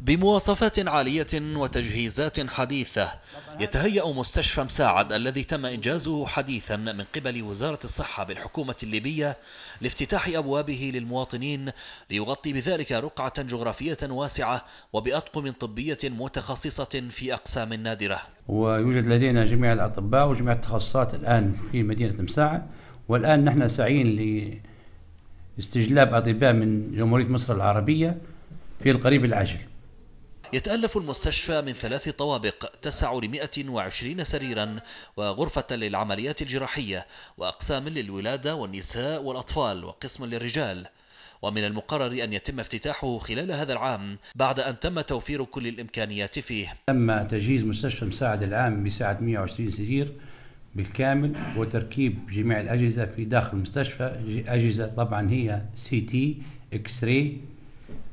بمواصفات عالية وتجهيزات حديثة يتهيأ مستشفى مساعد الذي تم إنجازه حديثا من قبل وزارة الصحة بالحكومة الليبية لافتتاح أبوابه للمواطنين ليغطي بذلك رقعة جغرافية واسعة وبأطقم طبية متخصصة في أقسام نادرة ويوجد لدينا جميع الأطباء وجميع التخصصات الآن في مدينة مساعد والآن نحن سعين لاستجلاب أطباء من جمهورية مصر العربية في القريب العاجل يتألف المستشفى من ثلاث طوابق تسع لمائة وعشرين سريرا وغرفة للعمليات الجراحية وأقسام للولادة والنساء والأطفال وقسم للرجال ومن المقرر أن يتم افتتاحه خلال هذا العام بعد أن تم توفير كل الإمكانيات فيه تم تجهيز مستشفى مساعد العام بسعة 120 سرير بالكامل وتركيب جميع الأجهزة في داخل المستشفى أجهزة طبعا هي سي تي اكس راي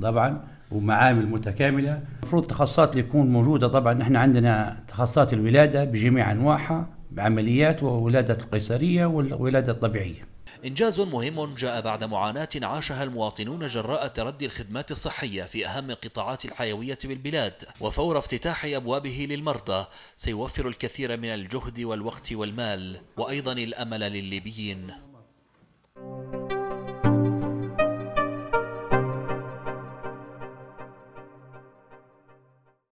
طبعا ومعامل متكامله المفروض التخصصات اللي تكون موجوده طبعا احنا عندنا تخصصات الولاده بجميع انواعها بعمليات وولاده القيصريه والولاده الطبيعيه إنجاز مهم جاء بعد معاناة عاشها المواطنون جراء تردي الخدمات الصحية في أهم القطاعات الحيوية بالبلاد وفور افتتاح أبوابه للمرضى سيوفر الكثير من الجهد والوقت والمال وأيضا الأمل للليبيين